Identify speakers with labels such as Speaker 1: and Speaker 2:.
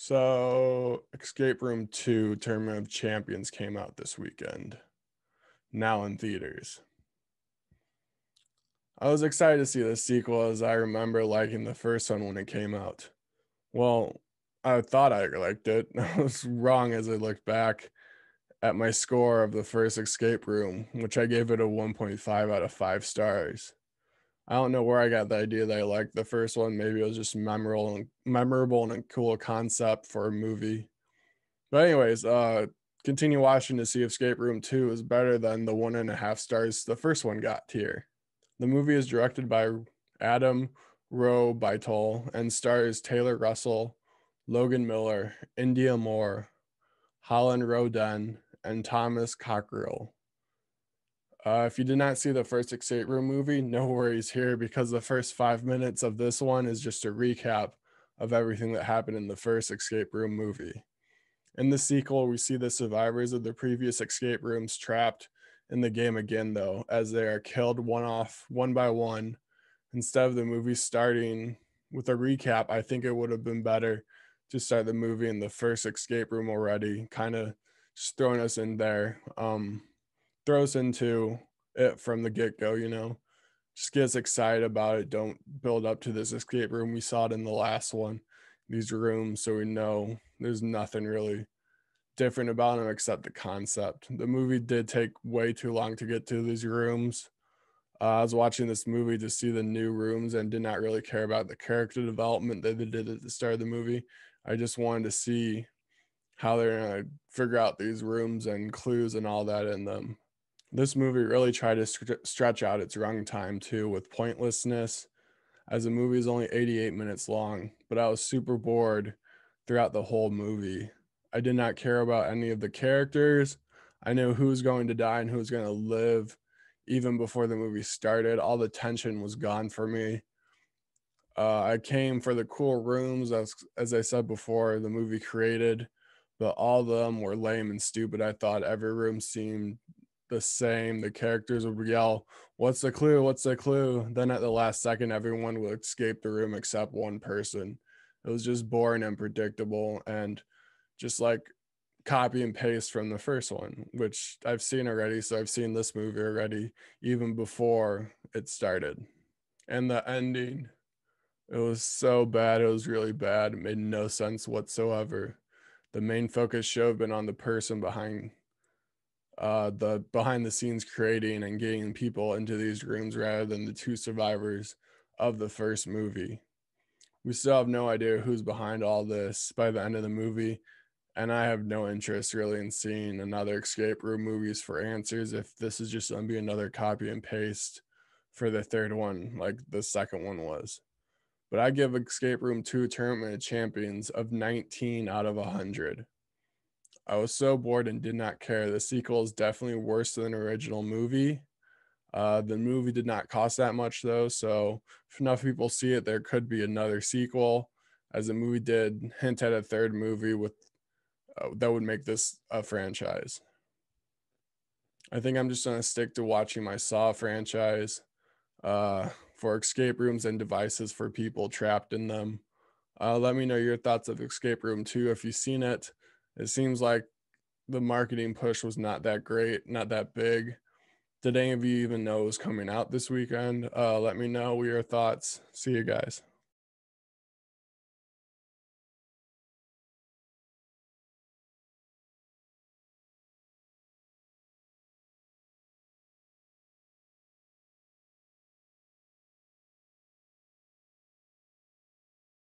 Speaker 1: So, Escape Room 2 Tournament of Champions came out this weekend, now in theaters. I was excited to see the sequel as I remember liking the first one when it came out. Well, I thought I liked it. I was wrong as I looked back at my score of the first escape room, which I gave it a 1.5 out of 5 stars. I don't know where I got the idea that I liked the first one. Maybe it was just memorable and memorable and a cool concept for a movie. But anyways, uh continue watching to see if Escape Room 2 is better than the one and a half stars the first one got here. The movie is directed by Adam Rowe Bytol and stars Taylor Russell, Logan Miller, India Moore, Holland Roden, and Thomas Cockrell. Uh, if you did not see the first escape room movie, no worries here because the first five minutes of this one is just a recap of everything that happened in the first escape room movie. In the sequel, we see the survivors of the previous escape rooms trapped in the game again, though, as they are killed one off, one by one. Instead of the movie starting with a recap, I think it would have been better to start the movie in the first escape room already, kind of just throwing us in there. Um, throws into it from the get go, you know, just gets excited about it. Don't build up to this escape room. We saw it in the last one, these rooms. So we know there's nothing really different about them except the concept. The movie did take way too long to get to these rooms. Uh, I was watching this movie to see the new rooms and did not really care about the character development that they did at the start of the movie. I just wanted to see how they're going to figure out these rooms and clues and all that in them. This movie really tried to st- stretch out its running time too with pointlessness, as the movie is only 88 minutes long, but I was super bored throughout the whole movie. I did not care about any of the characters. I knew who was going to die and who was going to live even before the movie started. All the tension was gone for me. Uh, I came for the cool rooms, as, as I said before, the movie created, but all of them were lame and stupid. I thought every room seemed the same. The characters would yell, What's the clue? What's the clue? Then at the last second, everyone would escape the room except one person. It was just boring and predictable and just like copy and paste from the first one, which I've seen already. So I've seen this movie already, even before it started. And the ending, it was so bad. It was really bad. It made no sense whatsoever. The main focus should have been on the person behind uh, the behind the scenes creating and getting people into these rooms rather than the two survivors of the first movie. We still have no idea who's behind all this by the end of the movie, and I have no interest really in seeing another escape room movies for answers if this is just gonna be another copy and paste for the third one, like the second one was. But I give Escape Room 2 Tournament of Champions of 19 out of 100. I was so bored and did not care. The sequel is definitely worse than original movie. Uh, the movie did not cost that much though, so if enough people see it, there could be another sequel, as the movie did hint at a third movie with uh, that would make this a franchise. I think I'm just gonna stick to watching my Saw franchise uh, for escape rooms and devices for people trapped in them. Uh, let me know your thoughts of Escape Room 2 if you've seen it it seems like the marketing push was not that great, not that big. Did any of you even know it was coming out this weekend? Uh, let me know your thoughts. See you guys.